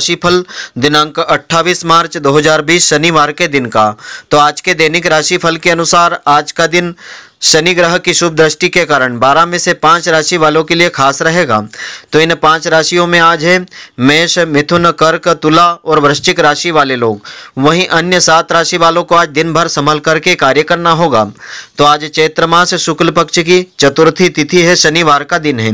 राशिफल दिनांक 28 मार्च 2020 शनिवार के दिन का तो आज के दैनिक राशिफल के अनुसार आज का दिन शनि ग्रह की शुभ दृष्टि के कारण बारह में से पांच राशि वालों के लिए खास रहेगा तो इन पांच राशियों में आज है मेष मिथुन कर्क तुला और वृश्चिक राशि वाले लोग वहीं अन्य सात राशि वालों को आज दिन भर संभल करके कार्य करना होगा तो आज चैत्र मास शुक्ल पक्ष की चतुर्थी तिथि है शनिवार का दिन है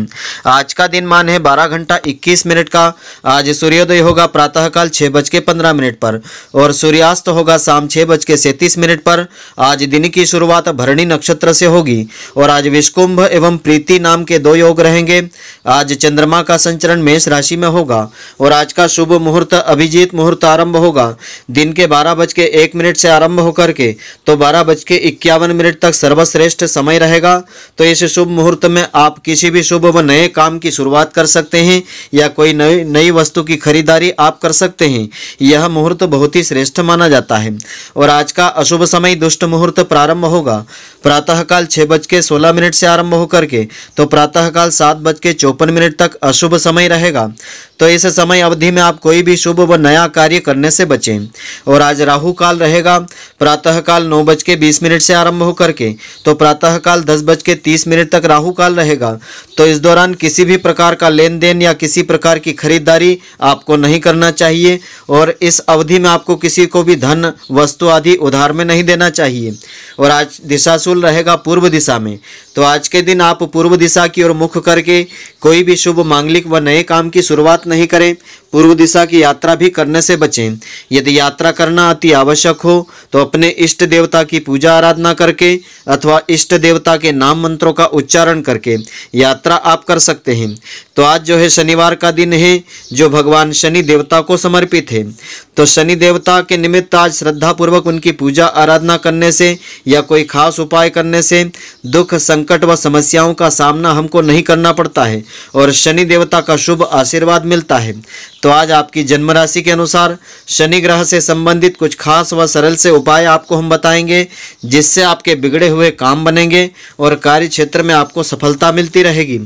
आज का दिन मान है बारह घंटा इक्कीस मिनट का आज सूर्योदय होगा प्रातःकाल छः बज के पंद्रह मिनट पर और सूर्यास्त होगा शाम छः बज के सैंतीस मिनट पर आज दिन की शुरुआत भरणी नक्षत्र से होगी और आज विष्कुंभ एवं प्रीति नाम के दो योग रहेंगे आज चंद्रमा का संचरण मेष राशि में होगा और आज का शुभ मुहूर्त अभिजीत मुहूर्त आरंभ होगा दिन के बारह बज के एक मिनट से आरंभ होकर के तो बारह बज के इक्यावन मिनट तक सर्वश्रेष्ठ समय रहेगा तो इस शुभ मुहूर्त में आप किसी भी शुभ व नए काम की शुरुआत कर सकते हैं या कोई नई नई वस्तु की खरीदारी आप कर सकते हैं यह मुहूर्त बहुत ही श्रेष्ठ माना जाता है और आज का अशुभ समय दुष्ट मुहूर्त प्रारंभ होगा प्रातः काल छः बज के सोलह मिनट से आरंभ होकर के तो प्रातःकाल सात बज के चौपन मिनट तक अशुभ समय रहेगा तो इस समय अवधि में आप कोई भी शुभ व नया कार्य करने से बचें और आज राहु काल रहेगा प्रातःकाल नौ बज के बीस मिनट से आरंभ होकर के तो प्रातःकाल दस बज के तीस मिनट तक राहु काल रहेगा तो इस दौरान किसी भी प्रकार का लेन देन या किसी प्रकार की खरीदारी आपको नहीं करना चाहिए और इस अवधि में आपको किसी को भी धन वस्तु आदि उधार में नहीं देना चाहिए और आज दिशाशूल रहेगा पूर्व दिशा में तो आज के दिन आप पूर्व दिशा की ओर मुख करके कोई भी शुभ मांगलिक व नए काम की शुरुआत नहीं करें पूर्व दिशा की यात्रा भी करने से बचें यदि यात्रा करना अति आवश्यक हो तो अपने इष्ट देवता की पूजा आराधना करके अथवा इष्ट देवता के नाम मंत्रों का उच्चारण करके यात्रा आप कर सकते हैं तो आज जो है शनिवार का दिन है जो भगवान शनि देवता को समर्पित है तो शनि देवता के निमित्त आज श्रद्धापूर्वक उनकी पूजा आराधना करने से या कोई खास उपाय करने से दुख संकट व समस्याओं का सामना हमको नहीं करना पड़ता है और शनि देवता का शुभ आशीर्वाद मिलता है तो आज आपकी जन्म राशि के अनुसार शनि ग्रह से संबंधित कुछ खास व सरल से उपाय आपको हम बताएंगे जिससे आपके बिगड़े हुए काम बनेंगे और कार्य क्षेत्र में आपको सफलता मिलती रहेगी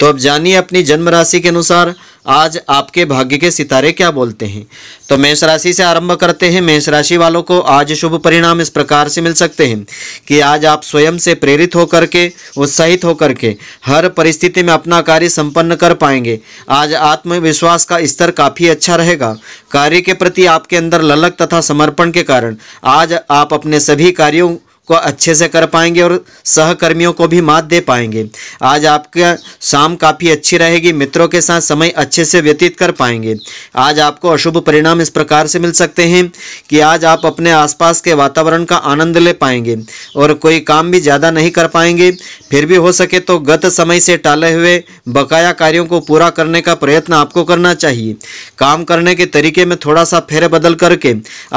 तो अब जानिए अपनी जन्म राशि के अनुसार आज आपके भाग्य के सितारे क्या बोलते हैं तो मेष राशि से आरंभ करते हैं मेष राशि वालों को आज शुभ परिणाम इस प्रकार से मिल सकते हैं कि आज आप स्वयं से प्रेरित होकर के उत्साहित होकर के हर परिस्थिति में अपना कार्य संपन्न कर पाएंगे आज आत्मविश्वास का स्तर काफ़ी अच्छा रहेगा कार्य के प्रति आपके अंदर ललक तथा समर्पण के कारण आज आप अपने सभी कार्यों को अच्छे से कर पाएंगे और सहकर्मियों को भी मात दे पाएंगे आज आपका शाम काफ़ी अच्छी रहेगी मित्रों के साथ समय अच्छे से व्यतीत कर पाएंगे आज आपको अशुभ परिणाम इस प्रकार से मिल सकते हैं कि आज आप अपने आसपास के वातावरण का आनंद ले पाएंगे और कोई काम भी ज़्यादा नहीं कर पाएंगे फिर भी हो सके तो गत समय से टाले हुए बकाया कार्यों को पूरा करने का प्रयत्न आपको करना चाहिए काम करने के तरीके में थोड़ा सा फेरबदल करके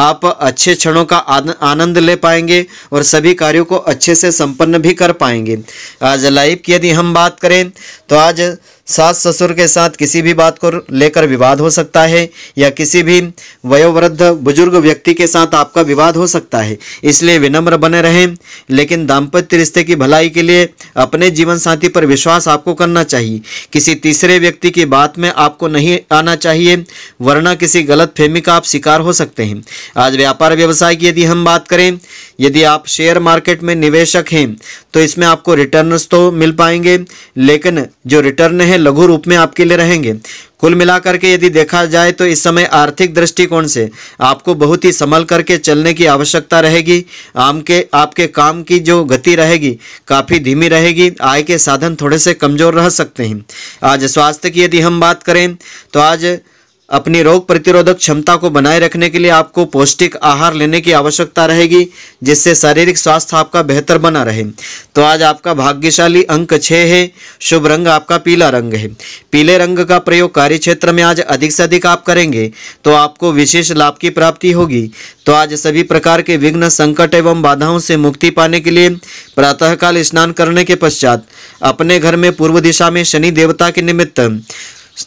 आप अच्छे क्षणों का आनंद ले पाएंगे और सभी कार्यों को अच्छे से संपन्न भी कर पाएंगे आज लाइव की यदि हम बात करें तो आज सास ससुर के साथ किसी भी बात को लेकर विवाद हो सकता है या किसी भी वयोवृद्ध बुजुर्ग व्यक्ति के साथ आपका विवाद हो सकता है इसलिए विनम्र बने रहें लेकिन दाम्पत्य रिश्ते की भलाई के लिए अपने जीवन साथी पर विश्वास आपको करना चाहिए किसी तीसरे व्यक्ति की बात में आपको नहीं आना चाहिए वरना किसी गलत फहमी का आप शिकार हो सकते हैं आज व्यापार व्यवसाय की यदि हम बात करें यदि आप शेयर मार्केट में निवेशक हैं तो इसमें आपको रिटर्न तो मिल पाएंगे लेकिन जो रिटर्न है हैं लघु रूप में आपके लिए रहेंगे कुल मिलाकर के यदि देखा जाए तो इस समय आर्थिक दृष्टिकोण से आपको बहुत ही संभल करके चलने की आवश्यकता रहेगी आम के आपके काम की जो गति रहेगी काफ़ी धीमी रहेगी आय के साधन थोड़े से कमज़ोर रह सकते हैं आज स्वास्थ्य की यदि हम बात करें तो आज अपनी रोग प्रतिरोधक क्षमता को बनाए रखने के लिए आपको पौष्टिक आहार लेने की आवश्यकता रहेगी जिससे शारीरिक स्वास्थ्य आपका बेहतर बना रहे तो आज आपका भाग्यशाली अंक छः है शुभ रंग आपका पीला रंग है पीले रंग का प्रयोग कार्य क्षेत्र में आज अधिक से अधिक आप करेंगे तो आपको विशेष लाभ की प्राप्ति होगी तो आज सभी प्रकार के विघ्न संकट एवं बाधाओं से मुक्ति पाने के लिए प्रातःकाल स्नान करने के पश्चात अपने घर में पूर्व दिशा में शनि देवता के निमित्त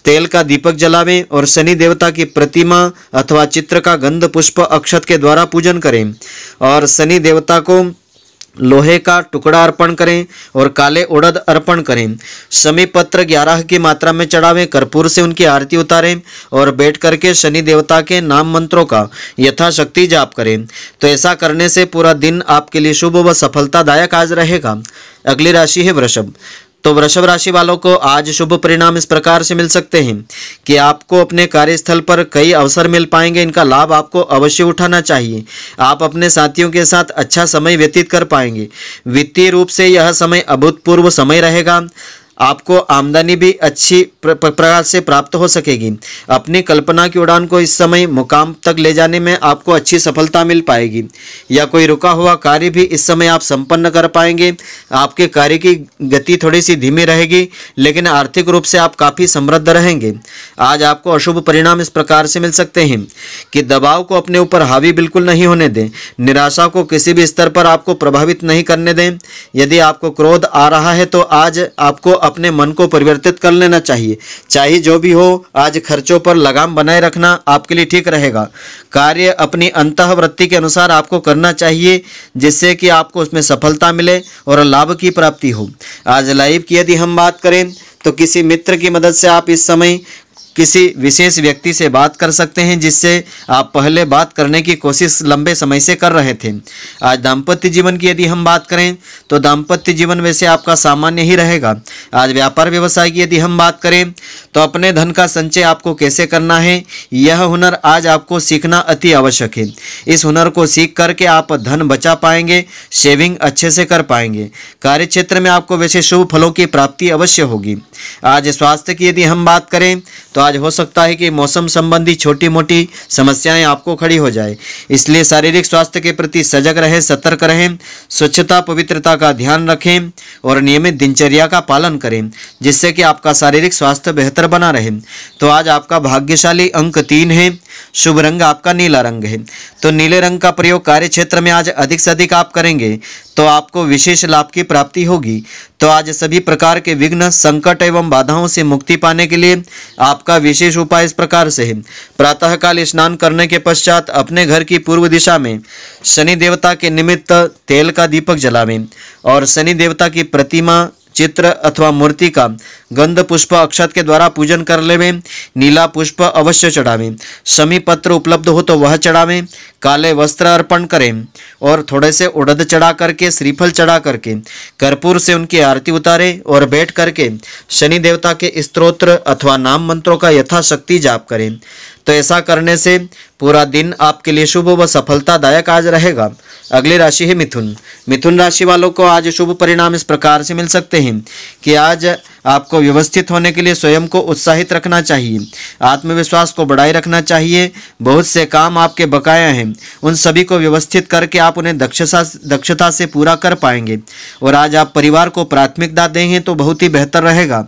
तेल का दीपक जलावें और शनि देवता की प्रतिमा अथवा चित्र का गंध पुष्प अक्षत के द्वारा पूजन करें और शनि देवता को लोहे का टुकड़ा अर्पण करें और काले उड़द अर्पण करें शमी पत्र ग्यारह की मात्रा में चढ़ावें कर्पूर से उनकी आरती उतारें और बैठ करके शनि देवता के नाम मंत्रों का यथाशक्ति जाप करें तो ऐसा करने से पूरा दिन आपके लिए शुभ व सफलतादायक आज रहेगा अगली राशि है वृषभ तो वृषभ राशि वालों को आज शुभ परिणाम इस प्रकार से मिल सकते हैं कि आपको अपने कार्यस्थल पर कई अवसर मिल पाएंगे इनका लाभ आपको अवश्य उठाना चाहिए आप अपने साथियों के साथ अच्छा समय व्यतीत कर पाएंगे वित्तीय रूप से यह समय अभूतपूर्व समय रहेगा आपको आमदनी भी अच्छी प्रकार से प्राप्त हो सकेगी अपनी कल्पना की उड़ान को इस समय मुकाम तक ले जाने में आपको अच्छी सफलता मिल पाएगी या कोई रुका हुआ कार्य भी इस समय आप संपन्न कर पाएंगे आपके कार्य की गति थोड़ी सी धीमी रहेगी लेकिन आर्थिक रूप से आप काफ़ी समृद्ध रहेंगे आज आपको अशुभ परिणाम इस प्रकार से मिल सकते हैं कि दबाव को अपने ऊपर हावी बिल्कुल नहीं होने दें निराशा को किसी भी स्तर पर आपको प्रभावित नहीं करने दें यदि आपको क्रोध आ रहा है तो आज आपको अपने मन को परिवर्तित कर लेना चाहिए चाहे जो भी हो आज खर्चों पर लगाम बनाए रखना आपके लिए ठीक रहेगा कार्य अपनी अंतवृत्ति के अनुसार आपको करना चाहिए जिससे कि आपको उसमें सफलता मिले और लाभ की प्राप्ति हो आज लाइव की यदि हम बात करें तो किसी मित्र की मदद से आप इस समय किसी विशेष व्यक्ति से बात कर सकते हैं जिससे आप पहले बात करने की कोशिश लंबे समय से कर रहे थे आज दाम्पत्य जीवन की यदि हम बात करें तो दाम्पत्य जीवन वैसे आपका सामान्य ही रहेगा आज व्यापार व्यवसाय की यदि हम बात करें तो अपने धन का संचय आपको कैसे करना है यह हुनर आज आपको सीखना अति आवश्यक है इस हुनर को सीख करके आप धन बचा पाएंगे सेविंग अच्छे से कर पाएंगे कार्य क्षेत्र में आपको वैसे शुभ फलों की प्राप्ति अवश्य होगी आज स्वास्थ्य की यदि हम बात करें तो आज हो सकता है कि मौसम संबंधी छोटी मोटी समस्याएं आपको खड़ी हो जाए इसलिए शारीरिक स्वास्थ्य के प्रति सजग रहें सतर्क रहें स्वच्छता पवित्रता का ध्यान रखें और नियमित दिनचर्या का पालन करें जिससे कि आपका शारीरिक स्वास्थ्य बेहतर बना रहे तो आज आपका भाग्यशाली अंक तीन है शुभ रंग आपका नीला रंग है तो नीले रंग का प्रयोग कार्य क्षेत्र में आज अधिक से अधिक आप करेंगे तो आपको विशेष लाभ की प्राप्ति होगी तो आज सभी प्रकार के विघ्न संकट एवं बाधाओं से मुक्ति पाने के लिए आपका विशेष उपाय इस प्रकार से है प्रातःकाल स्नान करने के पश्चात अपने घर की पूर्व दिशा में शनि देवता के निमित्त तेल का दीपक जलावें और शनि देवता की प्रतिमा चित्र अथवा मूर्ति का गंध पुष्प अक्षत के द्वारा पूजन कर लेवें नीला पुष्प अवश्य चढ़ावें समी पत्र उपलब्ध हो तो वह चढ़ावें काले वस्त्र अर्पण करें और थोड़े से उड़द चढ़ा करके श्रीफल चढ़ा करके कर्पूर से उनकी आरती उतारे और बैठ करके शनि देवता के स्त्रोत्र अथवा नाम मंत्रों का यथाशक्ति जाप करें तो ऐसा करने से पूरा दिन आपके लिए शुभ व सफलतादायक आज रहेगा अगली राशि है मिथुन मिथुन राशि वालों को आज शुभ परिणाम इस प्रकार से मिल सकते हैं कि आज आपको व्यवस्थित होने के लिए स्वयं को उत्साहित रखना चाहिए आत्मविश्वास को बढ़ाए रखना चाहिए बहुत से काम आपके बकाया हैं उन सभी को व्यवस्थित करके आप उन्हें दक्षता दक्षता से पूरा कर पाएंगे और आज आप परिवार को प्राथमिकता देंगे तो बहुत ही बेहतर रहेगा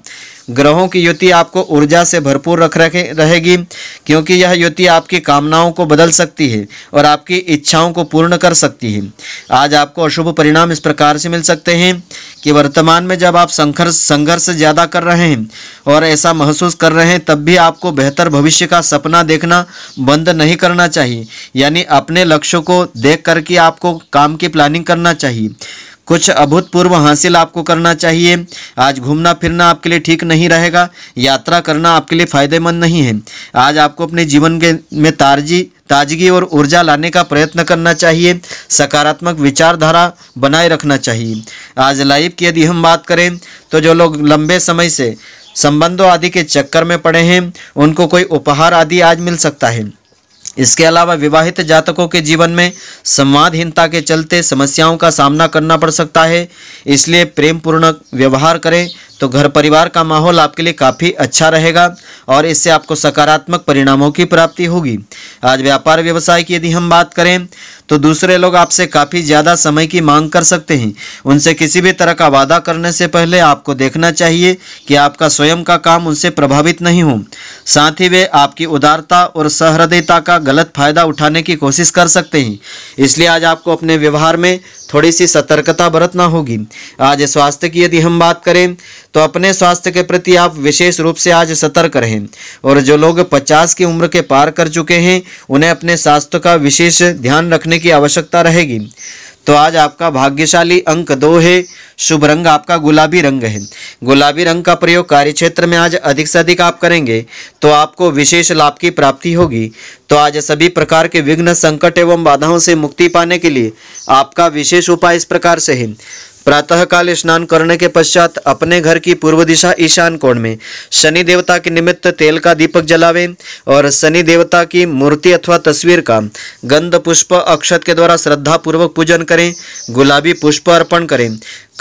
ग्रहों की युति आपको ऊर्जा से भरपूर रख रखे रहेगी क्योंकि यह युति आपकी कामनाओं को बदल सकती है और आपकी इच्छाओं को पूर्ण कर सकती है आज आपको अशुभ परिणाम इस प्रकार से मिल सकते हैं कि वर्तमान में जब आप संघर्ष संघर्ष ज़्यादा कर रहे हैं और ऐसा महसूस कर रहे हैं तब भी आपको बेहतर भविष्य का सपना देखना बंद नहीं करना चाहिए यानी अपने लक्ष्यों को देख करके आपको काम की प्लानिंग करना चाहिए कुछ अभूतपूर्व हासिल आपको करना चाहिए आज घूमना फिरना आपके लिए ठीक नहीं रहेगा यात्रा करना आपके लिए फ़ायदेमंद नहीं है आज आपको अपने जीवन के में तारजी ताजगी और ऊर्जा लाने का प्रयत्न करना चाहिए सकारात्मक विचारधारा बनाए रखना चाहिए आज लाइफ की यदि हम बात करें तो जो लोग लंबे समय से संबंधों आदि के चक्कर में पड़े हैं उनको कोई उपहार आदि आज मिल सकता है इसके अलावा विवाहित जातकों के जीवन में संवादहीनता के चलते समस्याओं का सामना करना पड़ सकता है इसलिए प्रेमपूर्ण व्यवहार करें तो घर परिवार का माहौल आपके लिए काफ़ी अच्छा रहेगा और इससे आपको सकारात्मक परिणामों की प्राप्ति होगी आज व्यापार व्यवसाय की यदि हम बात करें तो दूसरे लोग आपसे काफ़ी ज़्यादा समय की मांग कर सकते हैं उनसे किसी भी तरह का वादा करने से पहले आपको देखना चाहिए कि आपका स्वयं का काम उनसे प्रभावित नहीं हो साथ ही वे आपकी उदारता और सहृदयता का गलत फायदा उठाने की कोशिश कर सकते हैं इसलिए आज आपको अपने व्यवहार में थोड़ी सी सतर्कता बरतना होगी आज स्वास्थ्य की यदि हम बात करें तो अपने स्वास्थ्य के प्रति आप विशेष रूप से आज सतर्क रहें और जो लोग 50 की उम्र के पार कर चुके हैं उन्हें अपने स्वास्थ्य का विशेष ध्यान रखने की आवश्यकता रहेगी तो आज आपका भाग्यशाली अंक दो है शुभ रंग आपका गुलाबी रंग है गुलाबी रंग का प्रयोग कार्य क्षेत्र में आज अधिक से अधिक आप करेंगे तो आपको विशेष लाभ की प्राप्ति होगी तो आज सभी प्रकार के विघ्न संकट एवं बाधाओं से मुक्ति पाने के लिए आपका विशेष उपाय इस प्रकार से है प्रातःकाल स्नान करने के पश्चात अपने घर की पूर्व दिशा ईशान कोण में शनि देवता के निमित्त तेल का दीपक जलावें और शनि देवता की मूर्ति अथवा तस्वीर का गंध पुष्प अक्षत के द्वारा श्रद्धापूर्वक पूजन करें गुलाबी पुष्प अर्पण करें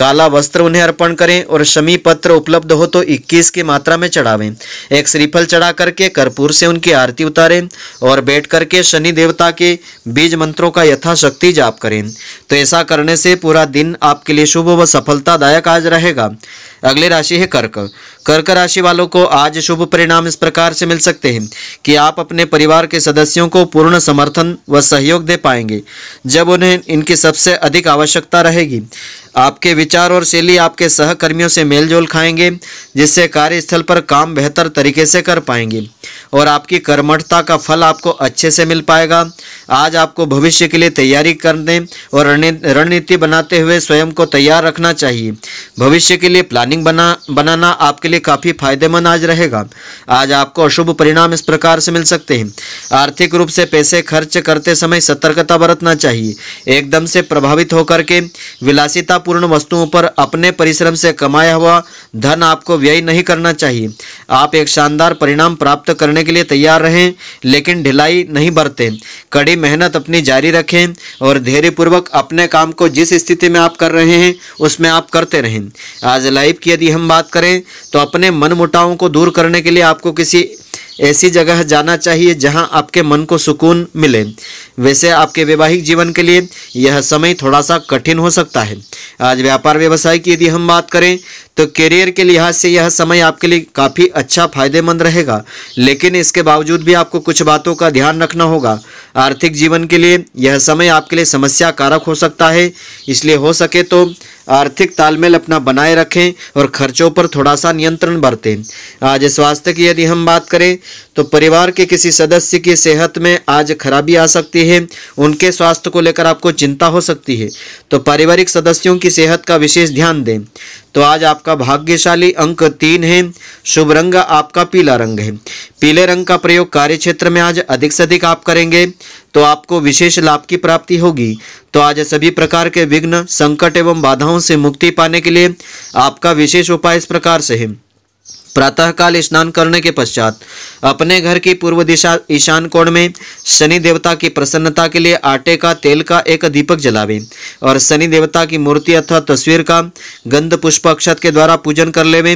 काला वस्त्र उन्हें अर्पण करें और शमी पत्र उपलब्ध हो तो 21 की मात्रा में चढ़ावें एक श्रीफल चढ़ा करके कर्पूर से उनकी आरती उतारें और बैठ करके शनि देवता के बीज मंत्रों का यथाशक्ति जाप करें तो ऐसा करने से पूरा दिन आपके लिए शुभ व सफलतादायक आज रहेगा अगली राशि है कर्क कर्क राशि वालों को आज शुभ परिणाम इस प्रकार से मिल सकते हैं कि आप अपने परिवार के सदस्यों को पूर्ण समर्थन व सहयोग दे पाएंगे जब उन्हें इनकी सबसे अधिक आवश्यकता रहेगी आपके विचार और शैली आपके सहकर्मियों से मेलजोल खाएंगे जिससे कार्यस्थल पर काम बेहतर तरीके से कर पाएंगे और आपकी कर्मठता का फल आपको अच्छे से मिल पाएगा आज आपको भविष्य के लिए तैयारी करने और रणनीति बनाते हुए स्वयं को तैयार रखना चाहिए भविष्य के लिए प्लानिंग प्लानिंग बना बनाना आपके लिए काफ़ी फायदेमंद आज रहेगा आज आपको अशुभ परिणाम इस प्रकार से मिल सकते हैं आर्थिक रूप से पैसे खर्च करते समय सतर्कता बरतना चाहिए एकदम से प्रभावित होकर के विलासितापूर्ण वस्तुओं पर अपने परिश्रम से कमाया हुआ धन आपको व्यय नहीं करना चाहिए आप एक शानदार परिणाम प्राप्त करने के लिए तैयार रहें लेकिन ढिलाई नहीं बरतें कड़ी मेहनत अपनी जारी रखें और धैर्यपूर्वक अपने काम को जिस स्थिति में आप कर रहे हैं उसमें आप करते रहें आज लाइफ की यदि हम बात करें तो अपने मन मुटावों को दूर करने के लिए आपको किसी ऐसी जगह जाना चाहिए जहां आपके मन को सुकून मिले वैसे आपके वैवाहिक जीवन के लिए यह समय थोड़ा सा कठिन हो सकता है आज व्यापार व्यवसाय की यदि हम बात करें तो करियर के लिहाज से यह समय आपके लिए काफ़ी अच्छा फायदेमंद रहेगा लेकिन इसके बावजूद भी आपको कुछ बातों का ध्यान रखना होगा आर्थिक जीवन के लिए यह समय आपके लिए समस्या कारक हो सकता है इसलिए हो सके तो आर्थिक तालमेल अपना बनाए रखें और खर्चों पर थोड़ा सा नियंत्रण बरतें आज स्वास्थ्य की यदि हम बात करें तो परिवार के किसी सदस्य की सेहत में आज खराबी आ सकती है उनके स्वास्थ्य को लेकर आपको चिंता हो सकती है तो पारिवारिक सदस्यों की सेहत का विशेष ध्यान दें तो आज आपका भाग्यशाली अंक तीन है शुभ रंग आपका पीला रंग है पीले रंग का प्रयोग कार्य क्षेत्र में आज अधिक से अधिक आप करेंगे तो आपको विशेष लाभ की प्राप्ति होगी तो आज सभी प्रकार के विघ्न संकट एवं बाधाओं से मुक्ति पाने के लिए आपका विशेष उपाय इस प्रकार से है प्रातःकाल स्नान करने के पश्चात अपने घर की पूर्व दिशा ईशान कोण में शनि देवता की प्रसन्नता के लिए आटे का तेल का एक दीपक जलावे और शनि देवता की मूर्ति अथवा तस्वीर का गंध पुष्प अक्षत के द्वारा पूजन कर लेवे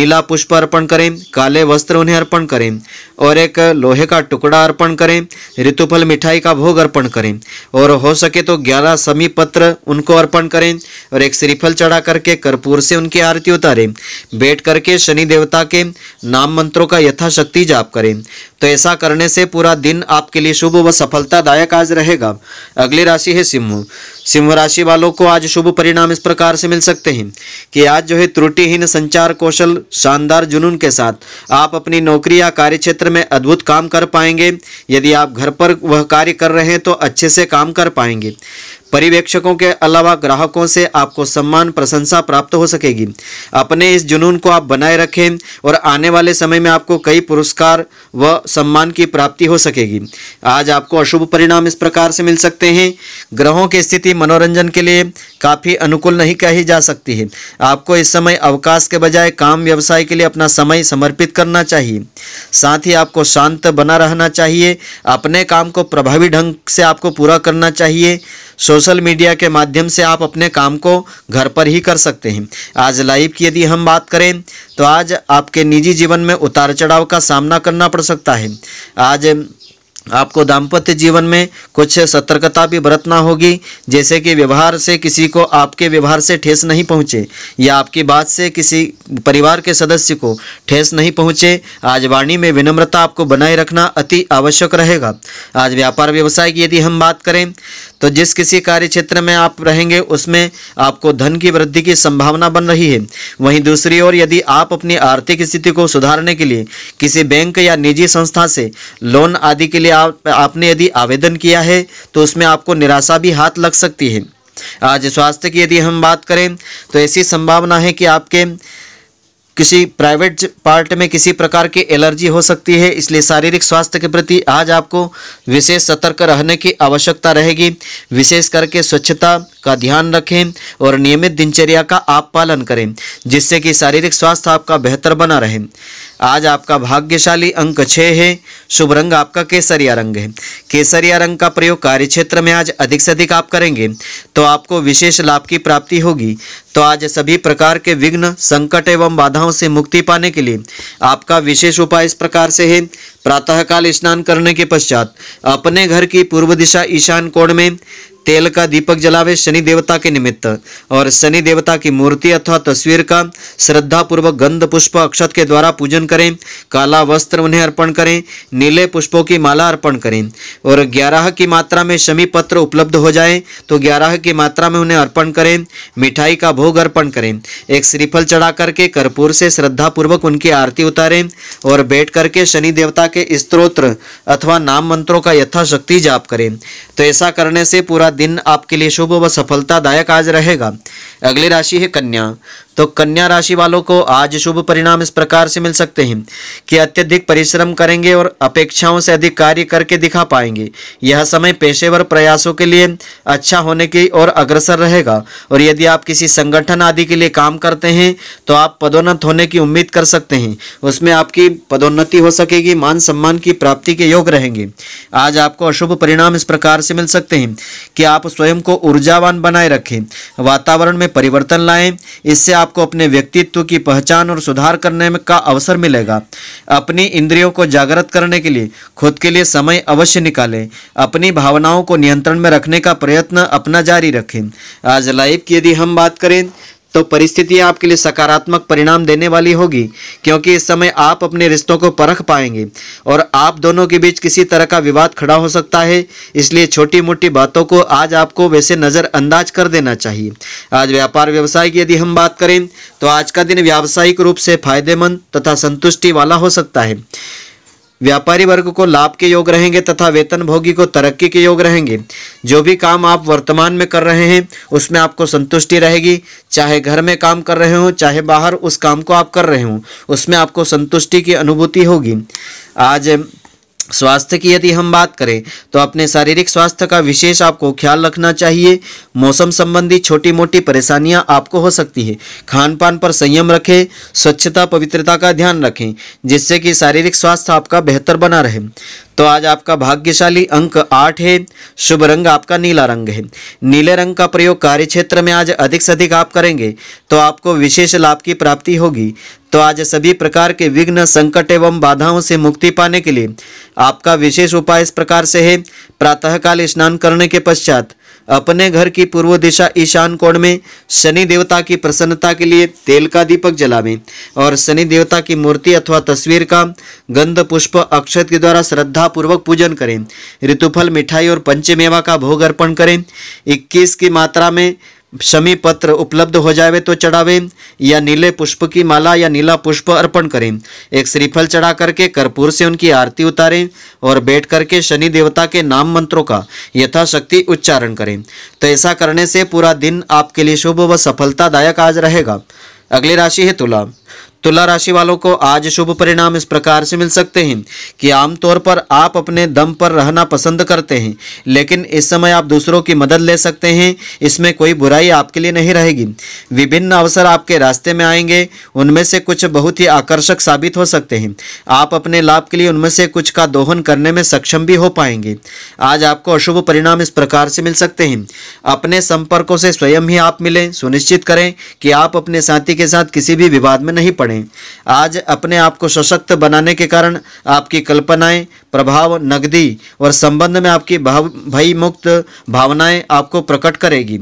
नीला पुष्प अर्पण करें काले वस्त्र उन्हें अर्पण करें और एक लोहे का टुकड़ा अर्पण करें ऋतुफल मिठाई का भोग अर्पण करें और हो सके तो ग्यारह समी पत्र उनको अर्पण करें और एक श्रीफल चढ़ा करके कर्पूर से उनकी आरती उतारें बैठ करके शनि देवता देवता के नाम मंत्रों का यथाशक्ति जाप करें तो ऐसा करने से पूरा दिन आपके लिए शुभ व सफलतादायक आज रहेगा अगली राशि है सिंह सिंह राशि वालों को आज शुभ परिणाम इस प्रकार से मिल सकते हैं कि आज जो है त्रुटिहीन संचार कौशल शानदार जुनून के साथ आप अपनी नौकरी या कार्य क्षेत्र में अद्भुत काम कर पाएंगे यदि आप घर पर वह कार्य कर रहे हैं तो अच्छे से काम कर पाएंगे पर्यवेक्षकों के अलावा ग्राहकों से आपको सम्मान प्रशंसा प्राप्त हो सकेगी अपने इस जुनून को आप बनाए रखें और आने वाले समय में आपको कई पुरस्कार व सम्मान की प्राप्ति हो सकेगी आज आपको अशुभ परिणाम इस प्रकार से मिल सकते हैं ग्रहों की स्थिति मनोरंजन के लिए काफ़ी अनुकूल नहीं कही जा सकती है आपको इस समय अवकाश के बजाय काम व्यवसाय के लिए अपना समय समर्पित करना चाहिए साथ ही आपको शांत बना रहना चाहिए अपने काम को प्रभावी ढंग से आपको पूरा करना चाहिए सोशल मीडिया के माध्यम से आप अपने काम को घर पर ही कर सकते हैं आज लाइव की यदि हम बात करें तो आज आपके निजी जीवन में उतार चढ़ाव का सामना करना पड़ सकता है आज आपको दाम्पत्य जीवन में कुछ सतर्कता भी बरतना होगी जैसे कि व्यवहार से किसी को आपके व्यवहार से ठेस नहीं पहुँचे या आपकी बात से किसी परिवार के सदस्य को ठेस नहीं पहुँचे आज वाणी में विनम्रता आपको बनाए रखना अति आवश्यक रहेगा आज व्यापार व्यवसाय की यदि हम बात करें तो जिस किसी कार्य क्षेत्र में आप रहेंगे उसमें आपको धन की वृद्धि की संभावना बन रही है वहीं दूसरी ओर यदि आप अपनी आर्थिक स्थिति को सुधारने के लिए किसी बैंक या निजी संस्था से लोन आदि के लिए आप, आपने यदि आवेदन किया है तो उसमें आपको निराशा भी हाथ लग सकती है आज स्वास्थ्य की यदि हम बात करें तो ऐसी संभावना है कि आपके किसी प्राइवेट पार्ट में किसी प्रकार की एलर्जी हो सकती है इसलिए शारीरिक स्वास्थ्य के प्रति आज आपको विशेष सतर्क रहने की आवश्यकता रहेगी विशेष करके स्वच्छता का ध्यान रखें और नियमित दिनचर्या का आप पालन करें जिससे कि शारीरिक स्वास्थ्य आपका बेहतर बना रहे आज आपका भाग्यशाली अंक छः है शुभ रंग आपका केसरिया रंग है केसरिया रंग का प्रयोग कार्य क्षेत्र में आज अधिक से अधिक आप करेंगे तो आपको विशेष लाभ की प्राप्ति होगी तो आज सभी प्रकार के विघ्न संकट एवं बाधाओं से मुक्ति पाने के लिए आपका विशेष उपाय इस प्रकार से है प्रातःकाल स्नान करने के पश्चात अपने घर की पूर्व दिशा ईशान कोण में तेल का दीपक जलावे शनि देवता के निमित्त और शनि देवता की मूर्ति अथवा तस्वीर का श्रद्धापूर्वक गंध पुष्प अक्षत के द्वारा पूजन करें काला वस्त्र उन्हें अर्पण करें नीले पुष्पों की माला अर्पण करें और ग्यारह की मात्रा में शमी पत्र उपलब्ध हो जाए तो ग्यारह की मात्रा में उन्हें अर्पण करें मिठाई का भोग अर्पण करें एक श्रीफल चढ़ा करके कर्पूर से श्रद्धापूर्वक उनकी आरती उतारें और बैठ करके शनि देवता के स्त्रोत्र अथवा नाम मंत्रों का यथाशक्ति जाप करें तो ऐसा करने से पूरा दिन आपके लिए शुभ व सफलतादायक आज रहेगा अगली राशि है कन्या तो कन्या राशि वालों को आज शुभ परिणाम इस प्रकार से मिल सकते हैं कि अत्यधिक परिश्रम करेंगे और अपेक्षाओं से अधिक कार्य करके दिखा पाएंगे यह समय पेशेवर प्रयासों के लिए अच्छा होने की ओर अग्रसर रहेगा और यदि आप किसी संगठन आदि के लिए काम करते हैं तो आप पदोन्नत होने की उम्मीद कर सकते हैं उसमें आपकी पदोन्नति हो सकेगी मान सम्मान की प्राप्ति के योग रहेंगे आज आपको अशुभ परिणाम इस प्रकार से मिल सकते हैं कि कि आप स्वयं को ऊर्जावान बनाए रखें वातावरण में परिवर्तन लाएं इससे आपको अपने व्यक्तित्व की पहचान और सुधार करने में का अवसर मिलेगा अपनी इंद्रियों को जागृत करने के लिए खुद के लिए समय अवश्य निकालें अपनी भावनाओं को नियंत्रण में रखने का प्रयत्न अपना जारी रखें आज लाइव की यदि हम बात करें तो परिस्थितियां आपके लिए सकारात्मक परिणाम देने वाली होगी क्योंकि इस समय आप अपने रिश्तों को परख पाएंगे और आप दोनों के बीच किसी तरह का विवाद खड़ा हो सकता है इसलिए छोटी मोटी बातों को आज आपको वैसे नज़रअंदाज कर देना चाहिए आज व्यापार व्यवसाय की यदि हम बात करें तो आज का दिन व्यावसायिक रूप से फायदेमंद तथा संतुष्टि वाला हो सकता है व्यापारी वर्ग को लाभ के योग रहेंगे तथा वेतन भोगी को तरक्की के योग रहेंगे जो भी काम आप वर्तमान में कर रहे हैं उसमें आपको संतुष्टि रहेगी चाहे घर में काम कर रहे हो चाहे बाहर उस काम को आप कर रहे हो उसमें आपको संतुष्टि की अनुभूति होगी आज स्वास्थ्य की यदि हम बात करें तो अपने शारीरिक स्वास्थ्य का विशेष आपको ख्याल रखना चाहिए मौसम संबंधी छोटी मोटी परेशानियां आपको हो सकती है खान पान पर संयम रखें स्वच्छता पवित्रता का ध्यान रखें जिससे कि शारीरिक स्वास्थ्य आपका बेहतर बना रहे तो आज आपका भाग्यशाली अंक आठ है शुभ रंग आपका नीला रंग है नीले रंग का प्रयोग कार्य क्षेत्र में आज अधिक से अधिक आप करेंगे तो आपको विशेष लाभ की प्राप्ति होगी तो आज सभी प्रकार के विघ्न संकट एवं बाधाओं से मुक्ति पाने के लिए आपका विशेष उपाय इस प्रकार से है प्रातःकाल स्नान करने के पश्चात अपने घर की पूर्व दिशा ईशान कोण में शनि देवता की प्रसन्नता के लिए तेल का दीपक जलावें और शनि देवता की मूर्ति अथवा तस्वीर का गंध पुष्प अक्षत के द्वारा श्रद्धा पूर्वक पूजन करें ऋतुफल मिठाई और पंचमेवा का भोग अर्पण करें 21 की मात्रा में शमी पत्र उपलब्ध हो जावे तो चढ़ावे या नीले पुष्प की माला या नीला पुष्प अर्पण करें एक श्रीफल चढ़ा करके कर्पूर से उनकी आरती उतारें और बैठ करके शनि देवता के नाम मंत्रों का यथाशक्ति उच्चारण करें तो ऐसा करने से पूरा दिन आपके लिए शुभ व सफलतादायक आज रहेगा अगली राशि है तुला तुला राशि वालों को आज शुभ परिणाम इस प्रकार से मिल सकते हैं कि आमतौर पर आप अपने दम पर रहना पसंद करते हैं लेकिन इस समय आप दूसरों की मदद ले सकते हैं इसमें कोई बुराई आपके लिए नहीं रहेगी विभिन्न अवसर आपके रास्ते में आएंगे उनमें से कुछ बहुत ही आकर्षक साबित हो सकते हैं आप अपने लाभ के लिए उनमें से कुछ का दोहन करने में सक्षम भी हो पाएंगे आज आपको अशुभ परिणाम इस प्रकार से मिल सकते हैं अपने संपर्कों से स्वयं ही आप मिलें सुनिश्चित करें कि आप अपने साथी के साथ किसी भी विवाद में नहीं पड़े पढ़ें आज अपने आप को सशक्त बनाने के कारण आपकी कल्पनाएं प्रभाव नकदी और संबंध में आपकी भाव भय मुक्त भावनाएं आपको प्रकट करेगी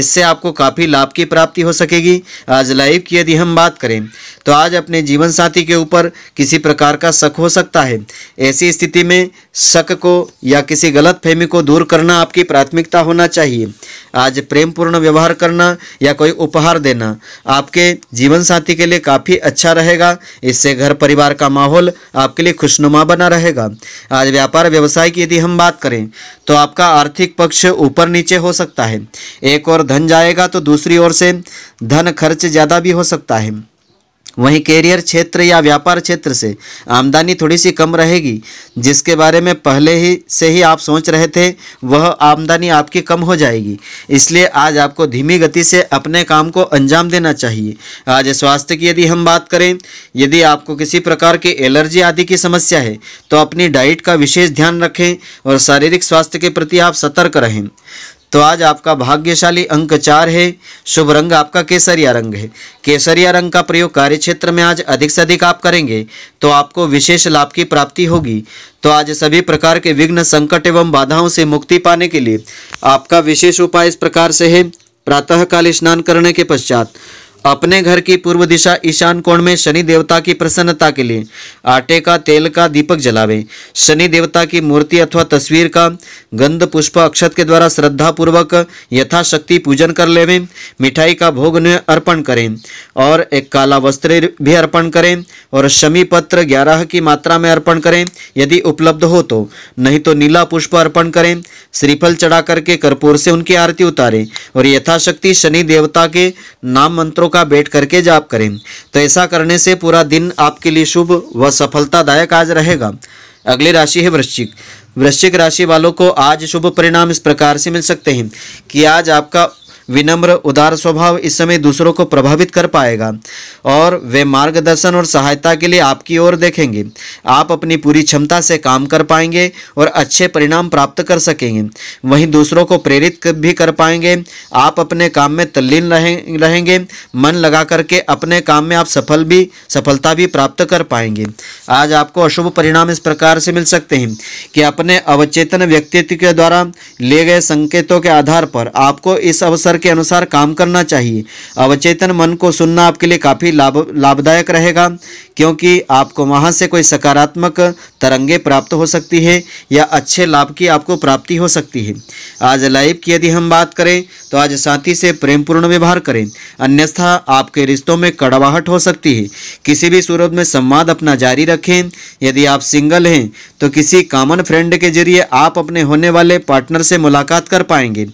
इससे आपको काफ़ी लाभ की प्राप्ति हो सकेगी आज लाइव की यदि हम बात करें तो आज अपने जीवन साथी के ऊपर किसी प्रकार का शक हो सकता है ऐसी स्थिति में शक को या किसी गलत फहमी को दूर करना आपकी प्राथमिकता होना चाहिए आज प्रेमपूर्ण व्यवहार करना या कोई उपहार देना आपके जीवन साथी के लिए काफ़ी अच्छा रहेगा इससे घर परिवार का माहौल आपके लिए खुशनुमा बना रहेगा आज व्यापार व्यवसाय की यदि हम बात करें तो आपका आर्थिक पक्ष ऊपर नीचे हो सकता है एक और धन जाएगा तो दूसरी ओर से धन खर्च ज़्यादा भी हो सकता है वहीं कैरियर क्षेत्र या व्यापार क्षेत्र से आमदनी थोड़ी सी कम रहेगी जिसके बारे में पहले ही से ही आप सोच रहे थे वह आमदनी आपकी कम हो जाएगी इसलिए आज आपको धीमी गति से अपने काम को अंजाम देना चाहिए आज स्वास्थ्य की यदि हम बात करें यदि आपको किसी प्रकार की एलर्जी आदि की समस्या है तो अपनी डाइट का विशेष ध्यान रखें और शारीरिक स्वास्थ्य के प्रति आप सतर्क रहें तो आज आपका भाग्यशाली अंक चार है शुभ रंग आपका केसरिया रंग है केसरिया रंग का प्रयोग कार्य क्षेत्र में आज अधिक से अधिक आप करेंगे तो आपको विशेष लाभ की प्राप्ति होगी तो आज सभी प्रकार के विघ्न संकट एवं बाधाओं से मुक्ति पाने के लिए आपका विशेष उपाय इस प्रकार से है प्रातःकाल स्नान करने के पश्चात अपने घर की पूर्व दिशा ईशान कोण में शनि देवता की प्रसन्नता के लिए आटे का तेल का दीपक जलावे शनि देवता की मूर्ति अथवा तस्वीर का गंध पुष्प अक्षत के द्वारा श्रद्धापूर्वक यथाशक्ति पूजन कर लेवें मिठाई का भोग अर्पण करें और एक काला वस्त्र भी अर्पण करें और शमी पत्र ग्यारह की मात्रा में अर्पण करें यदि उपलब्ध हो तो नहीं तो नीला पुष्प अर्पण करें श्रीफल चढ़ा करके कर्पूर से उनकी आरती उतारें और यथाशक्ति शनि देवता के नाम मंत्रों का बैठ करके जाप करें तो ऐसा करने से पूरा दिन आपके लिए शुभ व सफलतादायक आज रहेगा अगली राशि है वृश्चिक वृश्चिक राशि वालों को आज शुभ परिणाम इस प्रकार से मिल सकते हैं कि आज आपका विनम्र उदार स्वभाव इस समय दूसरों को प्रभावित कर पाएगा और वे मार्गदर्शन और सहायता के लिए आपकी ओर देखेंगे आप अपनी पूरी क्षमता से काम कर पाएंगे और अच्छे परिणाम प्राप्त कर सकेंगे वहीं दूसरों को प्रेरित भी कर पाएंगे आप अपने काम में तल्लीन रहें रहेंगे मन लगा करके अपने काम में आप सफल भी सफलता भी प्राप्त कर पाएंगे आज आपको अशुभ परिणाम इस प्रकार से मिल सकते हैं कि अपने अवचेतन व्यक्तित्व के द्वारा लिए गए संकेतों के आधार पर आपको इस अवसर के अनुसार काम करना चाहिए अवचेतन मन को सुनना आपके लिए काफ़ी लाभ लाभदायक रहेगा क्योंकि आपको वहाँ से कोई सकारात्मक तरंगे प्राप्त हो सकती है या अच्छे लाभ की आपको प्राप्ति हो सकती है आज लाइव की यदि हम बात करें तो आज साथी से प्रेमपूर्ण व्यवहार करें अन्यथा आपके रिश्तों में कड़वाहट हो सकती है किसी भी सूरत में संवाद अपना जारी रखें यदि आप सिंगल हैं तो किसी कॉमन फ्रेंड के जरिए आप अपने होने वाले पार्टनर से मुलाकात कर पाएंगे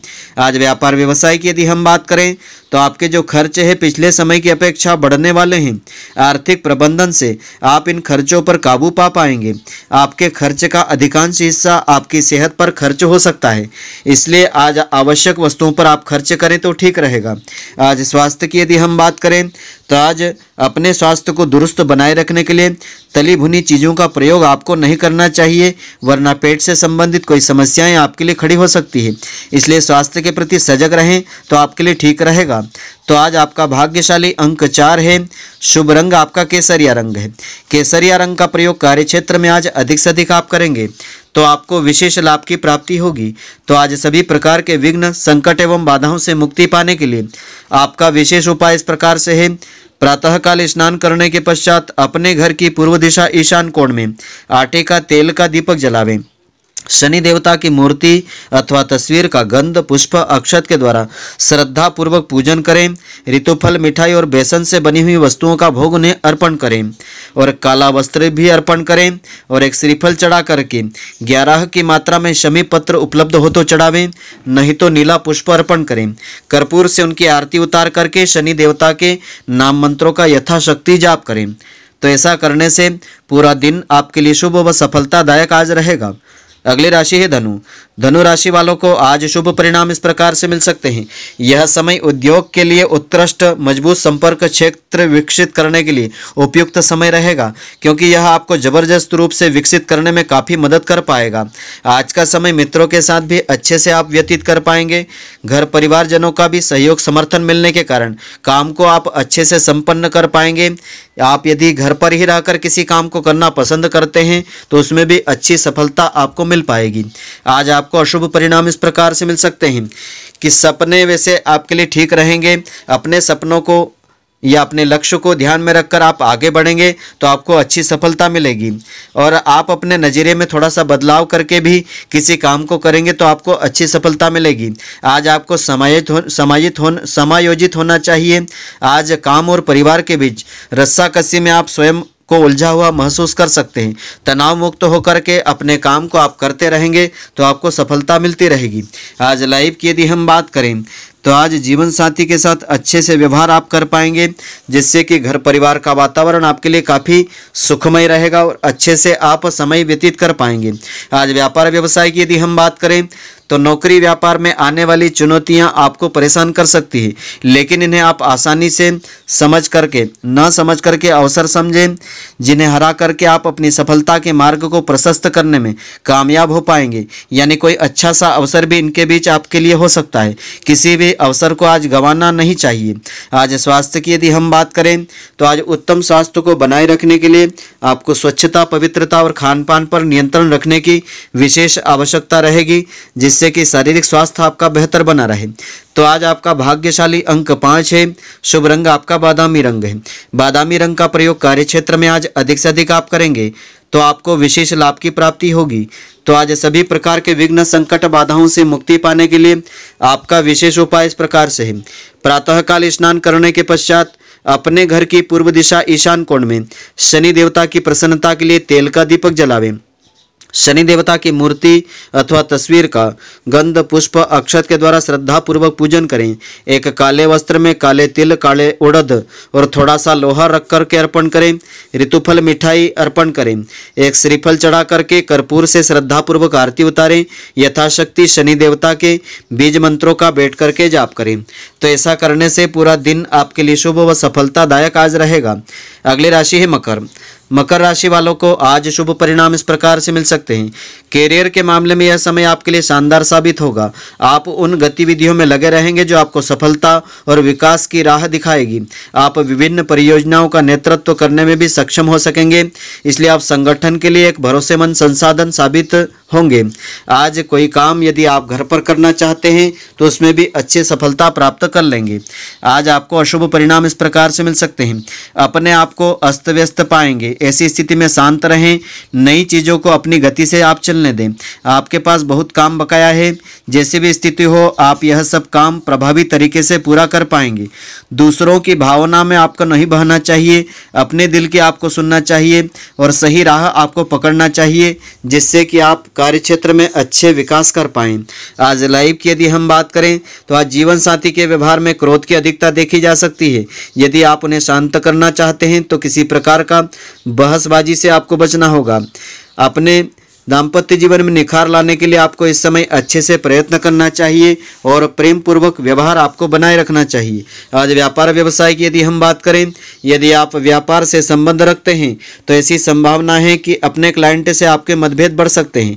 आज व्यापार व्यवसाय की यदि हम बात करें तो आपके जो खर्च है पिछले समय की अपेक्षा बढ़ने वाले हैं आर्थिक प्रबंधन से आप इन खर्चों पर काबू पा पाएंगे आपके खर्च का अधिकांश हिस्सा आपकी सेहत पर खर्च हो सकता है इसलिए आज आवश्यक वस्तुओं पर आप खर्च करें तो ठीक रहेगा आज स्वास्थ्य की यदि हम बात करें तो आज अपने स्वास्थ्य को दुरुस्त बनाए रखने के लिए तली भुनी चीज़ों का प्रयोग आपको नहीं करना चाहिए वरना पेट से संबंधित कोई समस्याएं आपके लिए खड़ी हो सकती है इसलिए स्वास्थ्य के प्रति सजग रहें तो आपके लिए ठीक रहेगा होगा तो आज आपका भाग्यशाली अंक चार है शुभ रंग आपका केसरिया रंग है केसरिया रंग का प्रयोग कार्य क्षेत्र में आज अधिक से अधिक आप करेंगे तो आपको विशेष लाभ की प्राप्ति होगी तो आज सभी प्रकार के विघ्न संकट एवं बाधाओं से मुक्ति पाने के लिए आपका विशेष उपाय इस प्रकार से है प्रातःकाल स्नान करने के पश्चात अपने घर की पूर्व दिशा ईशान कोण में आटे का तेल का दीपक जलावें शनि देवता की मूर्ति अथवा तस्वीर का गंध पुष्प अक्षत के द्वारा श्रद्धा पूर्वक पूजन करें ऋतुफल मिठाई और बेसन से बनी हुई वस्तुओं का भोग उन्हें अर्पण करें और काला वस्त्र भी अर्पण करें और एक श्रीफल चढ़ा करके ग्यारह की मात्रा में शमी पत्र उपलब्ध हो तो चढ़ावें नहीं तो नीला पुष्प अर्पण करें कर्पूर से उनकी आरती उतार करके शनि देवता के नाम मंत्रों का यथाशक्ति जाप करें तो ऐसा करने से पूरा दिन आपके लिए शुभ व सफलतादायक आज रहेगा अगली राशि है धनु धनु राशि वालों को आज शुभ परिणाम इस प्रकार से मिल सकते हैं यह समय उद्योग के लिए उत्कृष्ट मजबूत संपर्क क्षेत्र विकसित करने के लिए उपयुक्त समय रहेगा क्योंकि यह आपको जबरदस्त रूप से विकसित करने में काफ़ी मदद कर पाएगा आज का समय मित्रों के साथ भी अच्छे से आप व्यतीत कर पाएंगे घर परिवारजनों का भी सहयोग समर्थन मिलने के कारण काम को आप अच्छे से संपन्न कर पाएंगे आप यदि घर पर ही रहकर किसी काम को करना पसंद करते हैं तो उसमें भी अच्छी सफलता आपको मिल पाएगी आज आपको अशुभ परिणाम इस प्रकार से मिल सकते हैं कि सपने वैसे आपके लिए ठीक रहेंगे अपने सपनों को या अपने लक्ष्य को ध्यान में रखकर आप आगे बढ़ेंगे तो आपको अच्छी सफलता मिलेगी और आप अपने नज़रिए में थोड़ा सा बदलाव करके भी किसी काम को करेंगे तो आपको अच्छी सफलता मिलेगी आज आपको समायोजित हो समायोजित हो समायोजित होना चाहिए आज काम और परिवार के बीच रस्साकसी में आप स्वयं को उलझा हुआ महसूस कर सकते हैं तनाव मुक्त होकर के अपने काम को आप करते रहेंगे तो आपको सफलता मिलती रहेगी आज लाइफ की यदि हम बात करें तो आज जीवन साथी के साथ अच्छे से व्यवहार आप कर पाएंगे जिससे कि घर परिवार का वातावरण आपके लिए काफ़ी सुखमय रहेगा और अच्छे से आप समय व्यतीत कर पाएंगे आज व्यापार व्यवसाय की यदि हम बात करें तो नौकरी व्यापार में आने वाली चुनौतियां आपको परेशान कर सकती है लेकिन इन्हें आप आसानी से समझ करके न समझ करके अवसर समझें जिन्हें हरा करके आप अपनी सफलता के मार्ग को प्रशस्त करने में कामयाब हो पाएंगे यानी कोई अच्छा सा अवसर भी इनके बीच आपके लिए हो सकता है किसी भी अवसर को आज गंवाना नहीं चाहिए आज स्वास्थ्य की यदि हम बात करें तो आज उत्तम स्वास्थ्य को बनाए रखने के लिए आपको स्वच्छता पवित्रता और खान पान पर नियंत्रण रखने की विशेष आवश्यकता रहेगी जिस जिससे कि शारीरिक स्वास्थ्य आपका बेहतर बना रहे तो आज आपका भाग्यशाली अंक पाँच है शुभ रंग आपका बादामी रंग है बादामी रंग का प्रयोग कार्य क्षेत्र में आज अधिक से अधिक आप करेंगे तो आपको विशेष लाभ की प्राप्ति होगी तो आज सभी प्रकार के विघ्न संकट बाधाओं से मुक्ति पाने के लिए आपका विशेष उपाय इस प्रकार से है प्रातःकाल स्नान करने के पश्चात अपने घर की पूर्व दिशा ईशान कोण में शनि देवता की प्रसन्नता के लिए तेल का दीपक जलावें शनि देवता की मूर्ति अथवा तस्वीर का गंध पुष्प अक्षत के द्वारा श्रद्धापूर्वक पूजन करें एक काले वस्त्र में काले तिल काले उड़द और थोड़ा सा लोहा रख करके अर्पण करें ऋतुफल मिठाई अर्पण करें एक श्रीफल चढ़ा करके कर्पूर से श्रद्धापूर्वक आरती उतारें यथाशक्ति शनि देवता के बीज मंत्रों का बैठ करके जाप करें तो ऐसा करने से पूरा दिन आपके लिए शुभ व सफलतादायक आज रहेगा अगली राशि है मकर मकर राशि वालों को आज शुभ परिणाम इस प्रकार से मिल सकते हैं कैरियर के मामले में यह समय आपके लिए शानदार साबित होगा आप उन गतिविधियों में लगे रहेंगे जो आपको सफलता और विकास की राह दिखाएगी आप विभिन्न परियोजनाओं का नेतृत्व करने में भी सक्षम हो सकेंगे इसलिए आप संगठन के लिए एक भरोसेमंद संसाधन साबित होंगे आज कोई काम यदि आप घर पर करना चाहते हैं तो उसमें भी अच्छे सफलता प्राप्त कर लेंगे आज आपको अशुभ परिणाम इस प्रकार से मिल सकते हैं अपने आप को अस्त व्यस्त पाएंगे ऐसी स्थिति में शांत रहें नई चीज़ों को अपनी गति से आप चलने दें आपके पास बहुत काम बकाया है जैसी भी स्थिति हो आप यह सब काम प्रभावी तरीके से पूरा कर पाएंगे दूसरों की भावना में आपको नहीं बहना चाहिए अपने दिल की आपको सुनना चाहिए और सही राह आपको पकड़ना चाहिए जिससे कि आप कार्य क्षेत्र में अच्छे विकास कर पाए आज लाइफ की यदि हम बात करें तो आज जीवन साथी के व्यवहार में क्रोध की अधिकता देखी जा सकती है यदि आप उन्हें शांत करना चाहते हैं तो किसी प्रकार का बहसबाजी से आपको बचना होगा अपने दाम्पत्य जीवन में निखार लाने के लिए आपको इस समय अच्छे से प्रयत्न करना चाहिए और प्रेम पूर्वक व्यवहार आपको बनाए रखना चाहिए आज व्यापार व्यवसाय की यदि हम बात करें यदि आप व्यापार से संबंध रखते हैं तो ऐसी संभावना है कि अपने क्लाइंट से आपके मतभेद बढ़ सकते हैं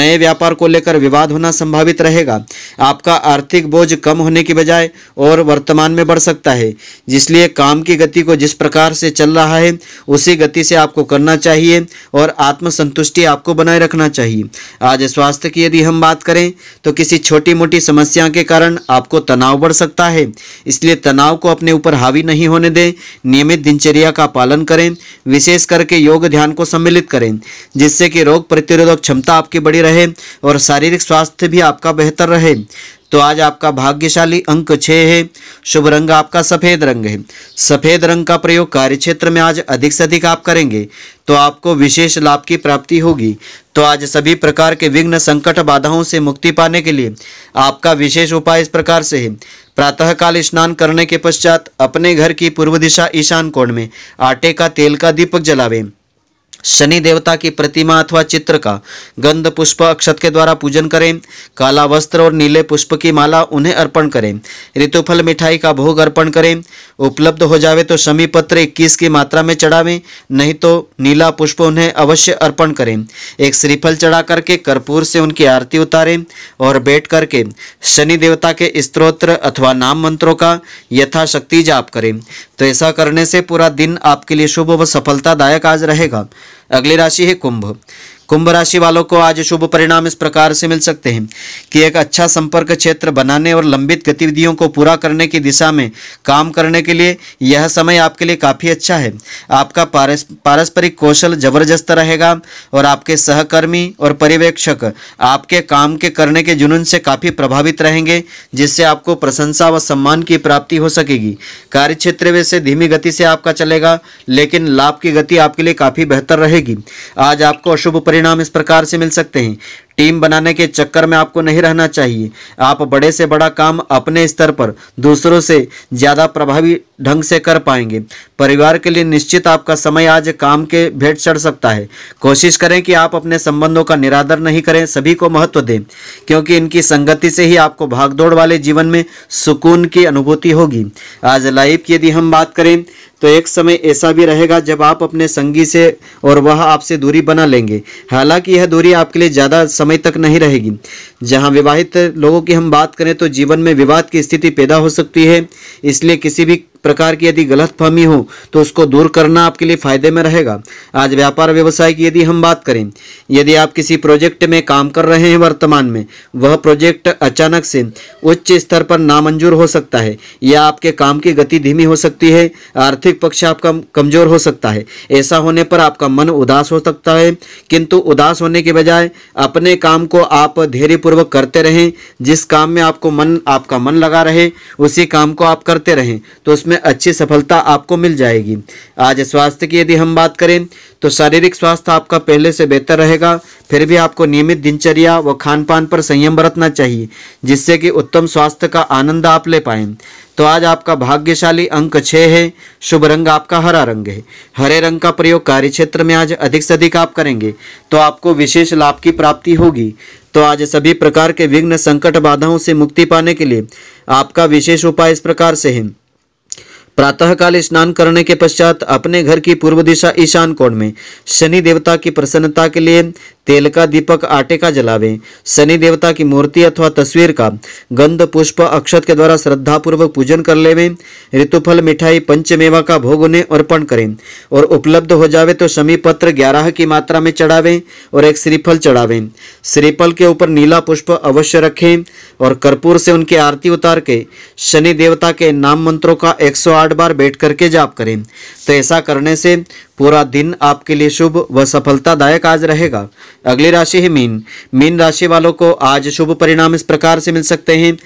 नए व्यापार को लेकर विवाद होना संभावित रहेगा आपका आर्थिक बोझ कम होने की बजाय और वर्तमान में बढ़ सकता है जिसलिए काम की गति को जिस प्रकार से चल रहा है उसी गति से आपको करना चाहिए और आत्मसंतुष्टि आपको बनाए रख रखना चाहिए आज स्वास्थ्य की यदि हम बात करें तो किसी छोटी मोटी समस्या के कारण आपको तनाव बढ़ सकता है इसलिए तनाव को अपने ऊपर हावी नहीं होने दें नियमित दिनचर्या का पालन करें विशेष करके योग ध्यान को सम्मिलित करें जिससे कि रोग प्रतिरोधक क्षमता आपकी बड़ी रहे और शारीरिक स्वास्थ्य भी आपका बेहतर रहे तो आज आपका भाग्यशाली अंक छः है शुभ रंग आपका सफ़ेद रंग है सफ़ेद रंग का प्रयोग कार्य क्षेत्र में आज अधिक से अधिक आप करेंगे तो आपको विशेष लाभ की प्राप्ति होगी तो आज सभी प्रकार के विघ्न संकट बाधाओं से मुक्ति पाने के लिए आपका विशेष उपाय इस प्रकार से है प्रातःकाल स्नान करने के पश्चात अपने घर की पूर्व दिशा ईशान कोण में आटे का तेल का दीपक जलावें शनि देवता की प्रतिमा अथवा चित्र का गंध पुष्प अक्षत के द्वारा पूजन करें काला वस्त्र और नीले पुष्प की माला उन्हें अर्पण करें ऋतुफल मिठाई का भोग अर्पण करें उपलब्ध हो जावे तो शमी पत्र इक्कीस की मात्रा में चढ़ावें नहीं तो नीला पुष्प उन्हें अवश्य अर्पण करें एक श्रीफल चढ़ा करके कर्पूर से उनकी आरती उतारें और बैठ करके शनि देवता के स्त्रोत्र अथवा नाम मंत्रों का यथाशक्ति जाप करें तो ऐसा करने से पूरा दिन आपके लिए शुभ व सफलतादायक आज रहेगा अगली राशि है कुंभ कुंभ राशि वालों को आज शुभ परिणाम इस प्रकार से मिल सकते हैं कि एक अच्छा संपर्क क्षेत्र बनाने और लंबित गतिविधियों को पूरा करने की दिशा में काम करने के लिए यह समय आपके लिए काफ़ी अच्छा है आपका पारस्परिक कौशल जबरदस्त रहेगा और आपके सहकर्मी और पर्यवेक्षक आपके काम के करने के जुनून से काफ़ी प्रभावित रहेंगे जिससे आपको प्रशंसा व सम्मान की प्राप्ति हो सकेगी कार्य क्षेत्र वैसे धीमी गति से आपका चलेगा लेकिन लाभ की गति आपके लिए काफ़ी बेहतर रहेगी आज आपको अशुभ परिणाम इस प्रकार से मिल सकते हैं टीम बनाने के चक्कर में आपको नहीं रहना चाहिए आप बड़े से बड़ा काम अपने स्तर पर दूसरों से ज़्यादा प्रभावी ढंग से कर पाएंगे परिवार के लिए निश्चित आपका समय आज काम के भेंट चढ़ सकता है कोशिश करें कि आप अपने संबंधों का निरादर नहीं करें सभी को महत्व दें क्योंकि इनकी संगति से ही आपको भागदौड़ वाले जीवन में सुकून की अनुभूति होगी आज लाइफ की यदि हम बात करें तो एक समय ऐसा भी रहेगा जब आप अपने संगी से और वह आपसे दूरी बना लेंगे हालांकि यह दूरी आपके लिए ज़्यादा समय तक नहीं रहेगी जहां विवाहित लोगों की हम बात करें तो जीवन में विवाद की स्थिति पैदा हो सकती है इसलिए किसी भी प्रकार की यदि गलत फहमी हो तो उसको दूर करना आपके लिए फायदे में रहेगा आज व्यापार व्यवसाय की यदि हम बात करें यदि आप किसी प्रोजेक्ट में काम कर रहे हैं वर्तमान में वह प्रोजेक्ट अचानक से उच्च स्तर पर नामंजूर हो सकता है या आपके काम की गति धीमी हो सकती है आर्थिक पक्ष आपका कमजोर हो सकता है ऐसा होने पर आपका मन उदास हो सकता है किंतु उदास होने के बजाय अपने काम को आप धैर्यपूर्वक करते रहें जिस काम में आपको मन आपका मन लगा रहे उसी काम को आप करते रहें तो उसमें उसमें अच्छी सफलता आपको मिल जाएगी आज स्वास्थ्य की यदि हम बात करें तो शारीरिक स्वास्थ्य आपका पहले से बेहतर रहेगा फिर भी आपको नियमित दिनचर्या व खान पान पर संयम बरतना चाहिए जिससे कि उत्तम स्वास्थ्य का आनंद आप ले पाएँ तो आज आपका भाग्यशाली अंक छः है शुभ रंग आपका हरा रंग है हरे रंग का प्रयोग कार्य क्षेत्र में आज अधिक से अधिक आप करेंगे तो आपको विशेष लाभ की प्राप्ति होगी तो आज सभी प्रकार के विघ्न संकट बाधाओं से मुक्ति पाने के लिए आपका विशेष उपाय इस प्रकार से है प्रातःकाल स्नान करने के पश्चात अपने घर की पूर्व दिशा ईशान कोण में शनि देवता की प्रसन्नता के लिए तेल का दीपक आटे का जलावे शनि देवता की मूर्ति अथवा तस्वीर का गंध पुष्प अक्षत के द्वारा श्रद्धापूर्वक पूजन कर लेवे ऋतुफल मिठाई पंचमेवा का भोग उन्हें अर्पण करें और उपलब्ध हो जावे तो शमी पत्र ग्यारह की मात्रा में चढ़ावें और एक श्रीफल चढ़ावें श्रीफल के ऊपर नीला पुष्प अवश्य रखें और कर्पूर से उनकी आरती उतार के शनि देवता के नाम मंत्रों का एक बार बैठ करके जाप करें तो ऐसा करने से पूरा दिन आपके लिए शुभ व सफलतादायक आज रहेगा अगली राशि है मीन मीन राशि वालों को आज शुभ परिणाम इस प्रकार से मिल सकते हैं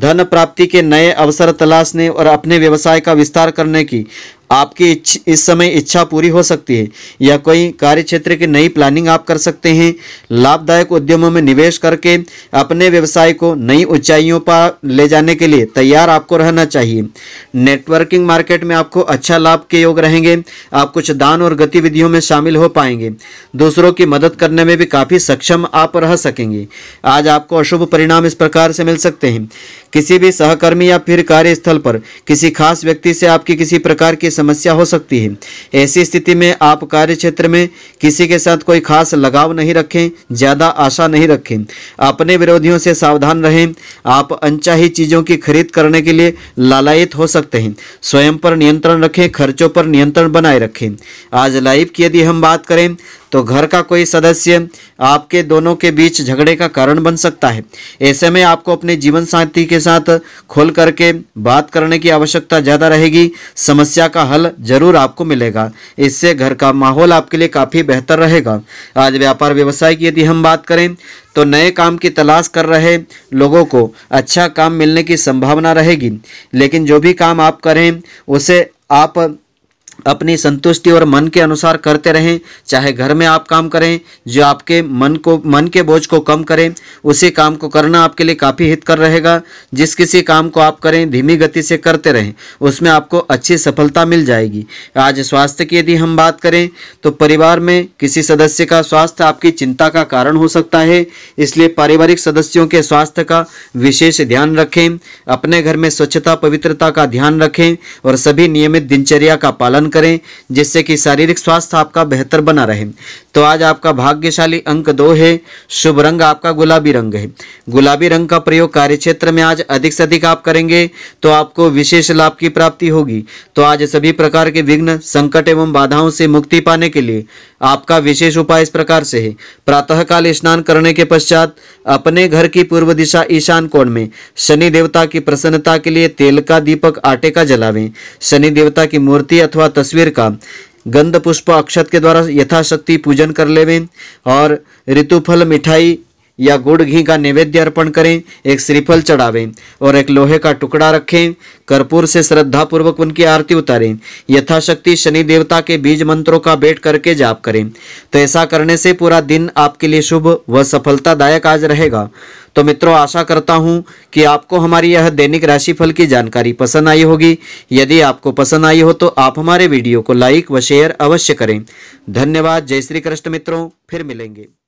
धन प्राप्ति के नए अवसर तलाशने और अपने व्यवसाय का विस्तार करने की आपकी इस समय इच्छा पूरी हो सकती है या कोई कार्य क्षेत्र की नई प्लानिंग आप कर सकते हैं लाभदायक उद्यमों में निवेश करके अपने व्यवसाय को नई ऊंचाइयों पर ले जाने के लिए तैयार आपको रहना चाहिए नेटवर्किंग मार्केट में आपको अच्छा लाभ के योग रहेंगे आप कुछ दान और गतिविधियों में शामिल हो पाएंगे दूसरों की मदद करने में भी काफ़ी सक्षम आप रह सकेंगे आज आपको अशुभ परिणाम इस प्रकार से मिल सकते हैं किसी भी सहकर्मी या फिर कार्यस्थल पर किसी खास व्यक्ति से आपकी किसी प्रकार की समस्या हो सकती है ऐसी स्थिति में आप कार्य क्षेत्र में किसी के साथ कोई खास लगाव नहीं रखें ज़्यादा आशा नहीं रखें अपने विरोधियों से सावधान रहें आप अनचाही चीज़ों की खरीद करने के लिए लालायित हो सकते हैं स्वयं पर नियंत्रण रखें खर्चों पर नियंत्रण बनाए रखें आज लाइव की यदि हम बात करें तो घर का कोई सदस्य आपके दोनों के बीच झगड़े का कारण बन सकता है ऐसे में आपको अपने जीवन साथी के साथ खोल करके बात करने की आवश्यकता ज़्यादा रहेगी समस्या का हल जरूर आपको मिलेगा इससे घर का माहौल आपके लिए काफ़ी बेहतर रहेगा आज व्यापार व्यवसाय की यदि हम बात करें तो नए काम की तलाश कर रहे लोगों को अच्छा काम मिलने की संभावना रहेगी लेकिन जो भी काम आप करें उसे आप अपनी संतुष्टि और मन के अनुसार करते रहें चाहे घर में आप काम करें जो आपके मन को मन के बोझ को कम करें उसी काम को करना आपके लिए काफ़ी हितकर रहेगा जिस किसी काम को आप करें धीमी गति से करते रहें उसमें आपको अच्छी सफलता मिल जाएगी आज स्वास्थ्य की यदि हम बात करें तो परिवार में किसी सदस्य का स्वास्थ्य आपकी चिंता का कारण हो सकता है इसलिए पारिवारिक सदस्यों के स्वास्थ्य का विशेष ध्यान रखें अपने घर में स्वच्छता पवित्रता का ध्यान रखें और सभी नियमित दिनचर्या का पालन दान करें जिससे कि शारीरिक स्वास्थ्य आपका बेहतर बना रहे तो आज आपका भाग्यशाली अंक दो है शुभ रंग आपका गुलाबी रंग है गुलाबी रंग का प्रयोग कार्य क्षेत्र में आज अधिक से अधिक आप करेंगे तो आपको विशेष लाभ की प्राप्ति होगी तो आज सभी प्रकार के विघ्न संकट एवं बाधाओं से मुक्ति पाने के लिए आपका विशेष उपाय इस प्रकार से है प्रातःकाल स्नान करने के पश्चात अपने घर की पूर्व दिशा ईशान कोण में शनि देवता की प्रसन्नता के लिए तेल का दीपक आटे का जलावें शनि देवता की मूर्ति अथवा तस्वीर का गंध पुष्प अक्षत के द्वारा यथाशक्ति पूजन कर लेवें और ऋतुफल मिठाई या गुड़ घी का नैवेद्य अर्पण करें एक श्रीफल चढ़ावें और एक लोहे का टुकड़ा रखें कर्पूर से श्रद्धापूर्वक उनकी आरती उतारें यथाशक्ति शनि देवता के बीज मंत्रों का बैठ करके जाप करें तो ऐसा करने से पूरा दिन आपके लिए शुभ व सफलतादायक आज रहेगा तो मित्रों आशा करता हूं कि आपको हमारी यह दैनिक राशिफल की जानकारी पसंद आई होगी यदि आपको पसंद आई हो तो आप हमारे वीडियो को लाइक व शेयर अवश्य करें धन्यवाद जय श्री कृष्ण मित्रों फिर मिलेंगे